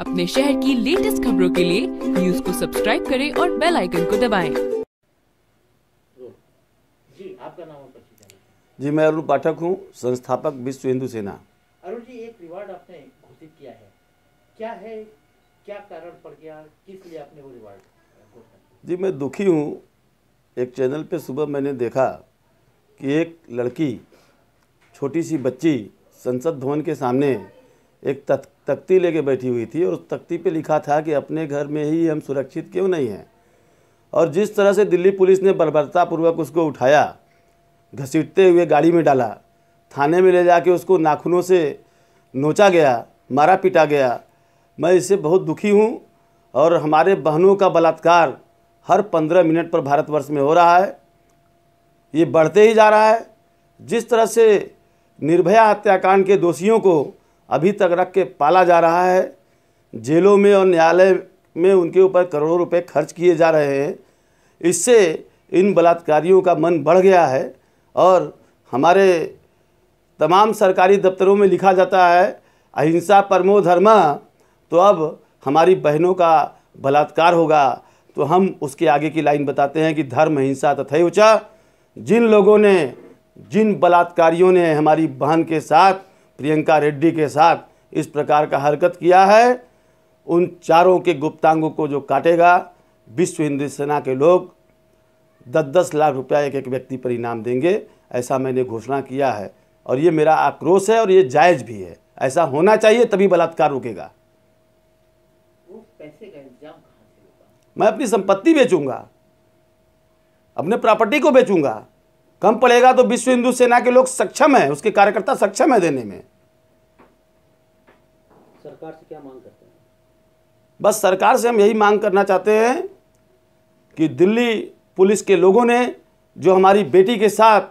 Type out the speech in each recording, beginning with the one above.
अपने शहर की लेटेस्ट खबरों के लिए न्यूज को सब्सक्राइब करें और बेल आइकन को दबाएं। जी आपका नाम जी मैं अरुण पाठक हूं संस्थापक विश्व हिंदू सेना अरुण जी एक रिवार्ड आपने घोषित किया है क्या है क्या कारण पड़ गया किस लिए आपने वो रिवार्ड जी मैं दुखी हूँ एक चैनल पे सुबह मैंने देखा कि एक लड़की छोटी सी बच्ची संसद भवन के सामने एक तक, तख्ती लेके बैठी हुई थी और उस तख्ती पे लिखा था कि अपने घर में ही हम सुरक्षित क्यों नहीं हैं और जिस तरह से दिल्ली पुलिस ने बर्बरतापूर्वक उसको उठाया घसीटते हुए गाड़ी में डाला थाने में ले जाके उसको नाखूनों से नोचा गया मारा पीटा गया मैं इससे बहुत दुखी हूँ और हमारे बहनों का बलात्कार हर पंद्रह मिनट पर भारतवर्ष में हो रहा है ये बढ़ते ही जा रहा है जिस तरह से निर्भया हत्याकांड के दोषियों को अभी तक रख के पाला जा रहा है जेलों में और न्यायालय में उनके ऊपर करोड़ों रुपए खर्च किए जा रहे हैं इससे इन बलात्कारियों का मन बढ़ गया है और हमारे तमाम सरकारी दफ्तरों में लिखा जाता है अहिंसा परमो धर्मा तो अब हमारी बहनों का बलात्कार होगा तो हम उसके आगे की लाइन बताते हैं कि धर्म हिंसा ऊँचा जिन लोगों ने जिन बलात्कारियों ने हमारी बहन के साथ प्रियंका रेड्डी के साथ इस प्रकार का हरकत किया है उन चारों के गुप्तांगों को जो काटेगा विश्व हिंदू सेना के लोग दस दस लाख रुपया एक एक व्यक्ति पर इनाम देंगे ऐसा मैंने घोषणा किया है और ये मेरा आक्रोश है और ये जायज़ भी है ऐसा होना चाहिए तभी बलात्कार रुकेगा मैं अपनी संपत्ति बेचूंगा अपने प्रॉपर्टी को बेचूंगा कम पड़ेगा तो विश्व हिंदू सेना के लोग सक्षम है उसके कार्यकर्ता सक्षम है देने में सरकार से क्या मांग करते हैं बस सरकार से हम यही मांग करना चाहते हैं कि दिल्ली पुलिस के लोगों ने जो हमारी बेटी के साथ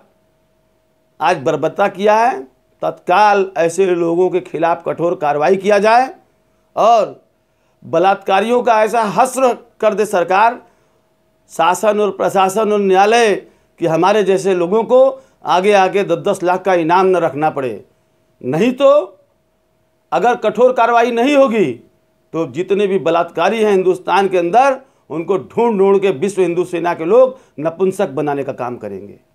आज बर्बरता किया है तत्काल ऐसे लोगों के खिलाफ कठोर कार्रवाई किया जाए और बलात्कारियों का ऐसा हस्र कर दे सरकार शासन और प्रशासन और न्यायालय कि हमारे जैसे लोगों को आगे आगे दस दस लाख का इनाम न रखना पड़े नहीं तो अगर कठोर कार्रवाई नहीं होगी तो जितने भी बलात्कारी हैं हिंदुस्तान के अंदर उनको ढूंढ ढूंढ के विश्व हिंदू सेना के लोग नपुंसक बनाने का काम करेंगे